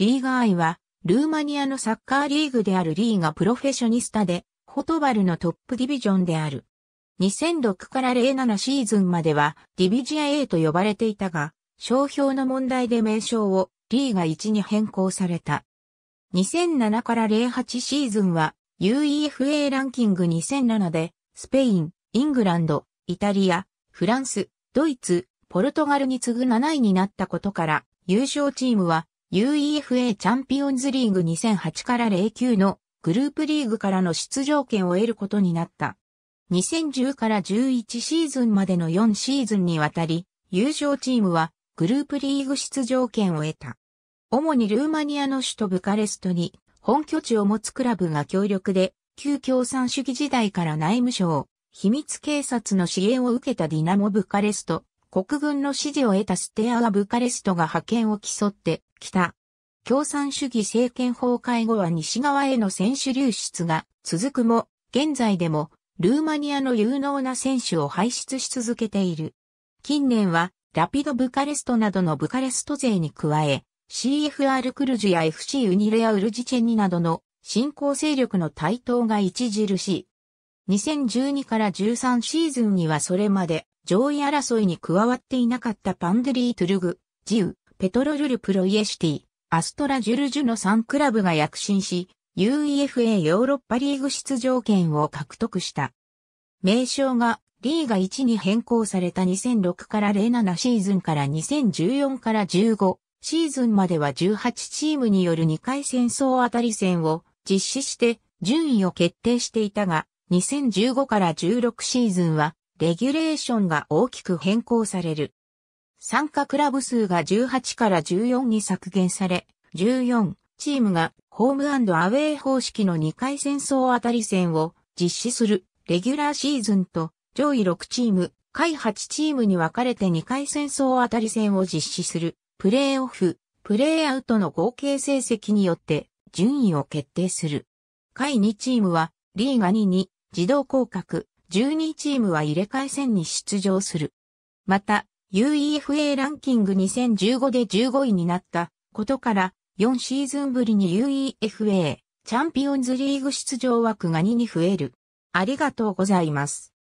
リーガ愛は、ルーマニアのサッカーリーグであるリーガプロフェッショニスタで、ホトバルのトップディビジョンである。2006から07シーズンまでは、ディビジア A と呼ばれていたが、商標の問題で名称をリーガ1に変更された。2007から08シーズンは UEFA ランキング2007でスペイン、イングランド、イタリア、フランス、ドイツ、ポルトガルに次ぐ7位になったことから優勝チームは UEFA チャンピオンズリーグ2008から09のグループリーグからの出場権を得ることになった。2010から11シーズンまでの4シーズンにわたり、優勝チームはグループリーグ出場権を得た。主にルーマニアの首都ブカレストに本拠地を持つクラブが協力で、旧共産主義時代から内務省、秘密警察の支援を受けたディナモブカレスト、国軍の支持を得たステアア・ブカレストが派遣を競って、北。共産主義政権崩壊後は西側への選手流出が続くも、現在でもルーマニアの有能な選手を輩出し続けている。近年はラピドブカレストなどのブカレスト勢に加え、CFR クルジュや FC ウニレアウルジチェニなどの新興勢力の台頭が著しい。2012から13シーズンにはそれまで上位争いに加わっていなかったパンデリー・トゥルグ、ジウ、ペトロジュルプロイエシティ、アストラジュルジュの3クラブが躍進し、UEFA ヨーロッパリーグ出場権を獲得した。名称がリーガ1に変更された2006から07シーズンから2014から15シーズンまでは18チームによる2回戦争あたり戦を実施して順位を決定していたが、2015から16シーズンはレギュレーションが大きく変更される。参加クラブ数が18から14に削減され、14チームがホームアウェイ方式の2回戦争当たり戦を実施するレギュラーシーズンと上位6チーム、下位8チームに分かれて2回戦争当たり戦を実施するプレーオフ、プレーアウトの合計成績によって順位を決定する。下位2チームはリーガ2に自動降格、12チームは入れ替え戦に出場する。また、UEFA ランキング2015で15位になったことから、4シーズンぶりに UEFA チャンピオンズリーグ出場枠が2に増える。ありがとうございます。